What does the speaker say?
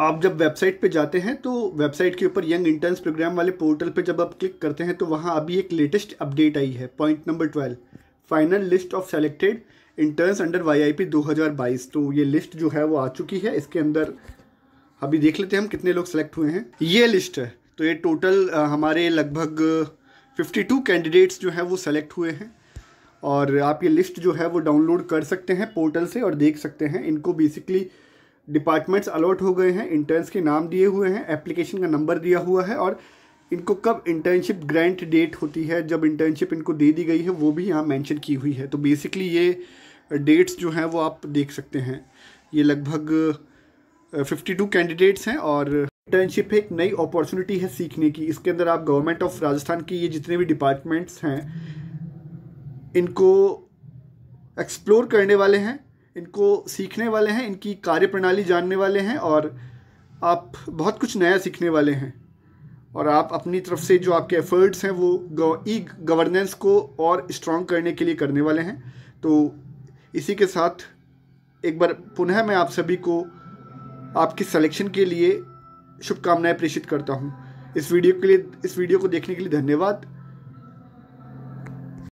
आप जब वेबसाइट पे जाते हैं तो वेबसाइट के ऊपर यंग इंटर्न्स प्रोग्राम वाले पोर्टल पे जब आप क्लिक करते हैं तो वहाँ अभी एक लेटेस्ट अपडेट आई है point number twelve final list of selected interns under YIP 2022 तो ये लिस्ट जो है वो आ चुकी है इसके अंदर अभी देख लेते हैं हम कितने लोग सेलेक्ट हुए हैं ये लिस्ट है तो ये टोटल हमारे लगभग फिफ्टी कैंडिडेट्स जो हैं वो सेलेक्ट हुए हैं और आप ये लिस्ट जो है वो डाउनलोड कर सकते हैं पोर्टल से और देख सकते हैं इनको बेसिकली डिपार्टमेंट्स अलॉट हो गए हैं इंटर्न्स के नाम दिए हुए हैं एप्लीकेशन का नंबर दिया हुआ है और इनको कब इंटर्नशिप ग्रांट डेट होती है जब इंटर्नशिप इनको दे दी गई है वो भी यहाँ मेंशन की हुई है तो बेसिकली ये डेट्स जो हैं वो आप देख सकते हैं ये लगभग फिफ्टी टू कैंडिडेट्स हैं और इंटर्नशिप एक नई अपॉर्चुनिटी है सीखने की इसके अंदर आप गवर्नमेंट ऑफ राजस्थान की ये जितने भी डिपार्टमेंट्स हैं इनको एक्सप्लोर करने वाले हैं इनको सीखने वाले हैं इनकी कार्य प्रणाली जानने वाले हैं और आप बहुत कुछ नया सीखने वाले हैं और आप अपनी तरफ से जो आपके एफर्ट्स हैं वो ई गवर्नेंस को और स्ट्रॉन्ग करने के लिए करने वाले हैं तो इसी के साथ एक बार पुनः मैं आप सभी को आपके सिलेक्शन के लिए शुभकामनाएं प्रेषित करता हूँ इस वीडियो के लिए इस वीडियो को देखने के लिए धन्यवाद